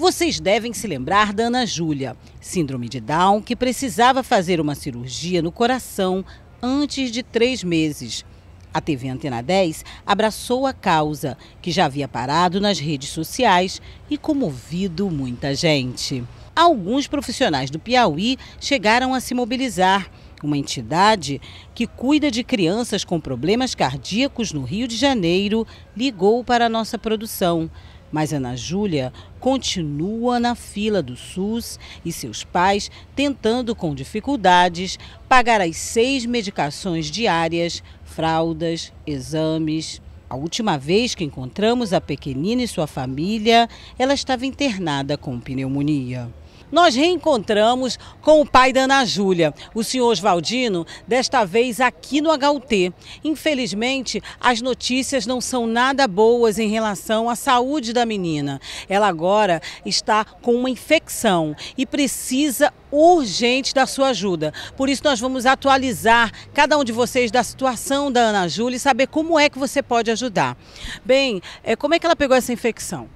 Vocês devem se lembrar da Ana Júlia, síndrome de Down, que precisava fazer uma cirurgia no coração antes de três meses. A TV Antena 10 abraçou a causa, que já havia parado nas redes sociais e comovido muita gente. Alguns profissionais do Piauí chegaram a se mobilizar. Uma entidade que cuida de crianças com problemas cardíacos no Rio de Janeiro ligou para a nossa produção. Mas Ana Júlia continua na fila do SUS e seus pais tentando, com dificuldades, pagar as seis medicações diárias, fraldas, exames. A última vez que encontramos a pequenina e sua família, ela estava internada com pneumonia nós reencontramos com o pai da Ana Júlia, o senhor Oswaldino, desta vez aqui no HUT. Infelizmente, as notícias não são nada boas em relação à saúde da menina. Ela agora está com uma infecção e precisa urgente da sua ajuda. Por isso, nós vamos atualizar cada um de vocês da situação da Ana Júlia e saber como é que você pode ajudar. Bem, é, como é que ela pegou essa infecção?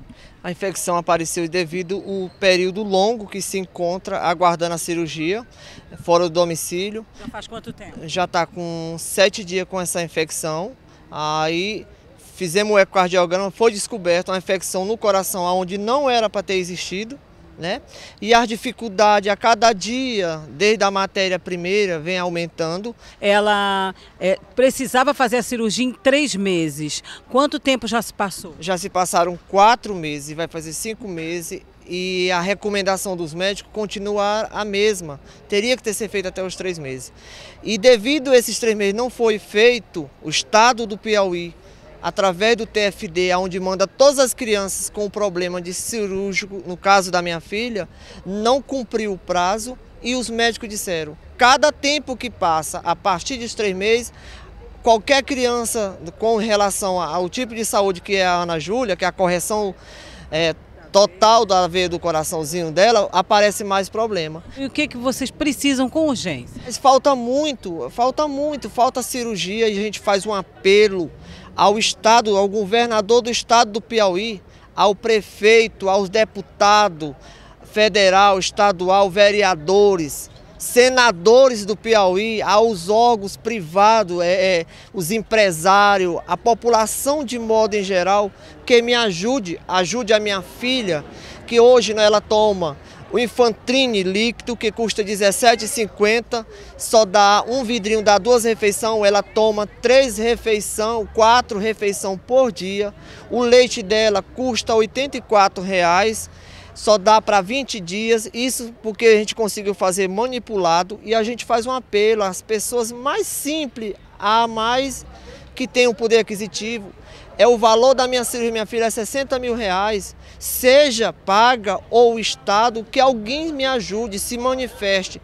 A infecção apareceu devido ao período longo que se encontra aguardando a cirurgia, fora do domicílio. Já faz quanto tempo? Já está com sete dias com essa infecção. Aí fizemos o ecocardiograma, foi descoberta uma infecção no coração onde não era para ter existido. Né? E as dificuldades a cada dia, desde a matéria primeira, vem aumentando. Ela é, precisava fazer a cirurgia em três meses. Quanto tempo já se passou? Já se passaram quatro meses, vai fazer cinco meses e a recomendação dos médicos continuar a mesma. Teria que ter sido feito até os três meses. E devido a esses três meses não foi feito, o estado do Piauí através do TFD, onde manda todas as crianças com problema de cirúrgico, no caso da minha filha, não cumpriu o prazo e os médicos disseram: cada tempo que passa, a partir dos três meses, qualquer criança com relação ao tipo de saúde que é a Ana Júlia, que é a correção é, total da veia do coraçãozinho dela, aparece mais problema. E o que, é que vocês precisam com urgência? Mas falta muito, falta muito, falta cirurgia e a gente faz um apelo ao Estado, ao governador do Estado do Piauí, ao prefeito, aos deputados, federal, estadual, vereadores, senadores do Piauí, aos órgãos privados, é, é, os empresários, a população de modo em geral, que me ajude, ajude a minha filha, que hoje né, ela toma o infantrine líquido, que custa 17,50, só dá um vidrinho, dá duas refeições, ela toma três refeições, quatro refeições por dia. O leite dela custa R$ 84,00 só dá para 20 dias, isso porque a gente conseguiu fazer manipulado e a gente faz um apelo às pessoas mais simples, a mais que tem um poder aquisitivo. É o valor da minha cirurgia, minha filha, é 60 mil reais. Seja paga ou Estado, que alguém me ajude, se manifeste.